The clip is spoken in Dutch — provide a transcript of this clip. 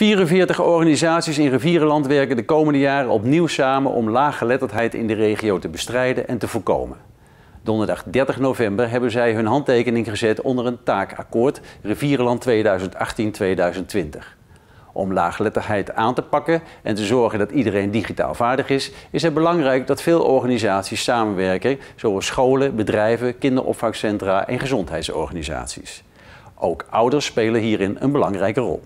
44 organisaties in Rivierenland werken de komende jaren opnieuw samen om laaggeletterdheid in de regio te bestrijden en te voorkomen. Donderdag 30 november hebben zij hun handtekening gezet onder een taakakkoord Rivierenland 2018-2020. Om laaggeletterdheid aan te pakken en te zorgen dat iedereen digitaal vaardig is, is het belangrijk dat veel organisaties samenwerken, zoals scholen, bedrijven, kinderopvangcentra en gezondheidsorganisaties. Ook ouders spelen hierin een belangrijke rol.